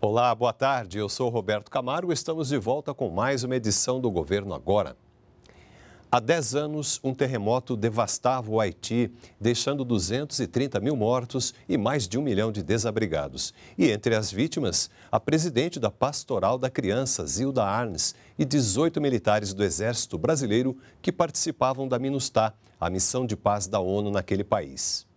Olá, boa tarde. Eu sou Roberto Camargo. Estamos de volta com mais uma edição do Governo Agora. Há 10 anos, um terremoto devastava o Haiti, deixando 230 mil mortos e mais de um milhão de desabrigados. E entre as vítimas, a presidente da Pastoral da Criança, Zilda Arnes, e 18 militares do Exército Brasileiro que participavam da MINUSTAH, a missão de paz da ONU naquele país.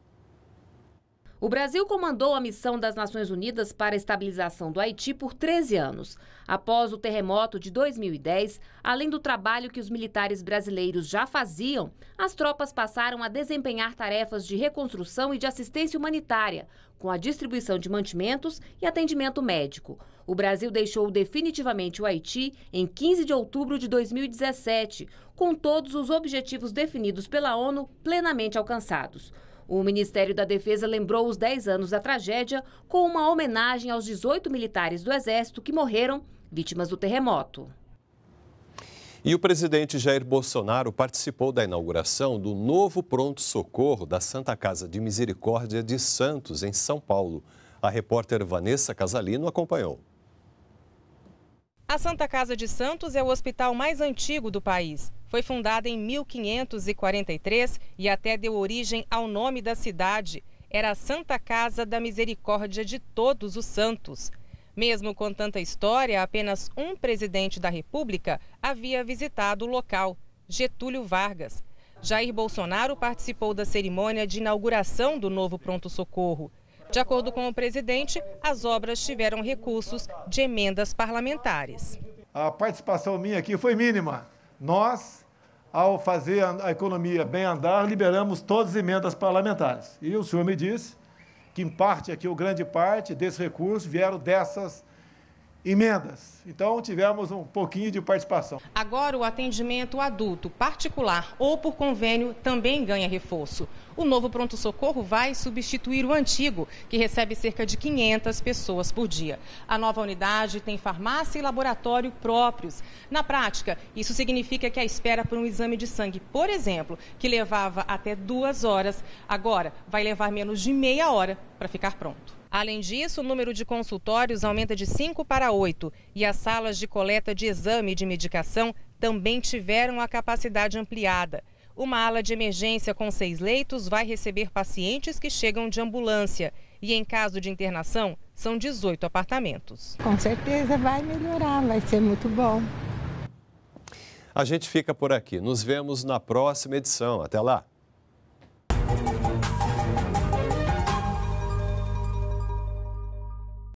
O Brasil comandou a missão das Nações Unidas para a estabilização do Haiti por 13 anos. Após o terremoto de 2010, além do trabalho que os militares brasileiros já faziam, as tropas passaram a desempenhar tarefas de reconstrução e de assistência humanitária, com a distribuição de mantimentos e atendimento médico. O Brasil deixou definitivamente o Haiti em 15 de outubro de 2017, com todos os objetivos definidos pela ONU plenamente alcançados. O Ministério da Defesa lembrou os 10 anos da tragédia com uma homenagem aos 18 militares do Exército que morreram vítimas do terremoto. E o presidente Jair Bolsonaro participou da inauguração do novo pronto-socorro da Santa Casa de Misericórdia de Santos, em São Paulo. A repórter Vanessa Casalino acompanhou. A Santa Casa de Santos é o hospital mais antigo do país foi fundada em 1543 e até deu origem ao nome da cidade. Era a Santa Casa da Misericórdia de Todos os Santos. Mesmo com tanta história, apenas um presidente da República havia visitado o local, Getúlio Vargas. Jair Bolsonaro participou da cerimônia de inauguração do novo pronto-socorro. De acordo com o presidente, as obras tiveram recursos de emendas parlamentares. A participação minha aqui foi mínima. Nós ao fazer a economia bem andar, liberamos todas as emendas parlamentares. E o senhor me disse que, em parte aqui, ou grande parte desse recurso vieram dessas emendas emendas. Então tivemos um pouquinho de participação. Agora o atendimento adulto particular ou por convênio também ganha reforço. O novo pronto socorro vai substituir o antigo, que recebe cerca de 500 pessoas por dia. A nova unidade tem farmácia e laboratório próprios. Na prática, isso significa que a espera por um exame de sangue, por exemplo, que levava até duas horas, agora vai levar menos de meia hora para ficar pronto. Além disso, o número de consultórios aumenta de 5 para 8 e as salas de coleta de exame de medicação também tiveram a capacidade ampliada. Uma ala de emergência com seis leitos vai receber pacientes que chegam de ambulância. E em caso de internação, são 18 apartamentos. Com certeza vai melhorar, vai ser muito bom. A gente fica por aqui. Nos vemos na próxima edição. Até lá!